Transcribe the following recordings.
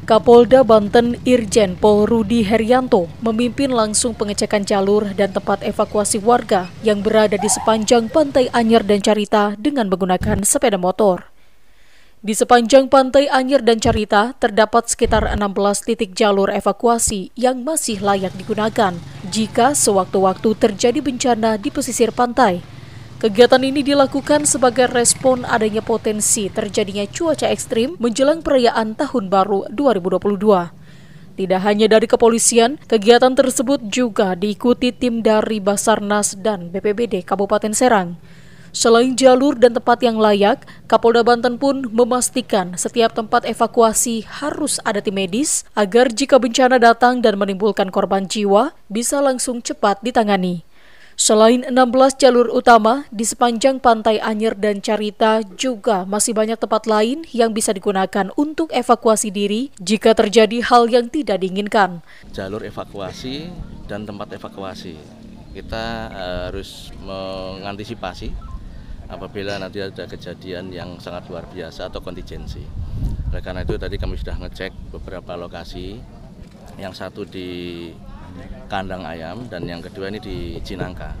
Kapolda Banten Irjen Pol Rudi Herianto memimpin langsung pengecekan jalur dan tempat evakuasi warga yang berada di sepanjang Pantai Anyer dan Carita dengan menggunakan sepeda motor. Di sepanjang Pantai Anyer dan Carita terdapat sekitar 16 titik jalur evakuasi yang masih layak digunakan jika sewaktu-waktu terjadi bencana di pesisir pantai Kegiatan ini dilakukan sebagai respon adanya potensi terjadinya cuaca ekstrim menjelang perayaan Tahun Baru 2022. Tidak hanya dari kepolisian, kegiatan tersebut juga diikuti tim dari Basarnas dan BPBD Kabupaten Serang. Selain jalur dan tempat yang layak, Kapolda Banten pun memastikan setiap tempat evakuasi harus ada tim medis agar jika bencana datang dan menimbulkan korban jiwa, bisa langsung cepat ditangani. Selain 16 jalur utama, di sepanjang pantai Anyer dan Carita juga masih banyak tempat lain yang bisa digunakan untuk evakuasi diri jika terjadi hal yang tidak diinginkan. Jalur evakuasi dan tempat evakuasi. Kita eh, harus mengantisipasi apabila nanti ada kejadian yang sangat luar biasa atau kontingensi. Oleh karena itu tadi kami sudah ngecek beberapa lokasi, yang satu di kandang ayam dan yang kedua ini di Cinangka.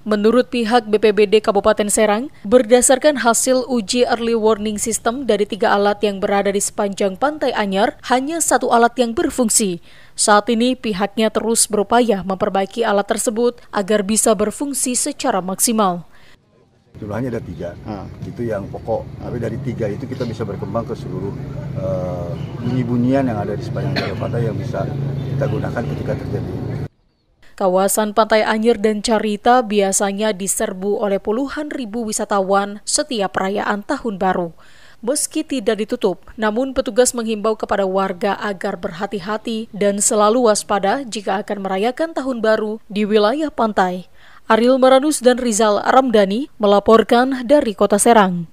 Menurut pihak BPBD Kabupaten Serang, berdasarkan hasil uji early warning system dari tiga alat yang berada di sepanjang Pantai Anyar, hanya satu alat yang berfungsi. Saat ini pihaknya terus berupaya memperbaiki alat tersebut agar bisa berfungsi secara maksimal jumlahnya ada tiga hmm. itu yang pokok tapi dari tiga itu kita bisa berkembang ke seluruh uh, bunyi-bunyian yang ada di sepanjang Danau Pantai yang bisa kita gunakan ketika terjadi Kawasan Pantai Anyer dan Carita biasanya diserbu oleh puluhan ribu wisatawan setiap perayaan Tahun Baru. Meski tidak ditutup, namun petugas menghimbau kepada warga agar berhati-hati dan selalu waspada jika akan merayakan tahun baru di wilayah pantai Aril Maranus dan Rizal Ramdhani melaporkan dari Kota Serang.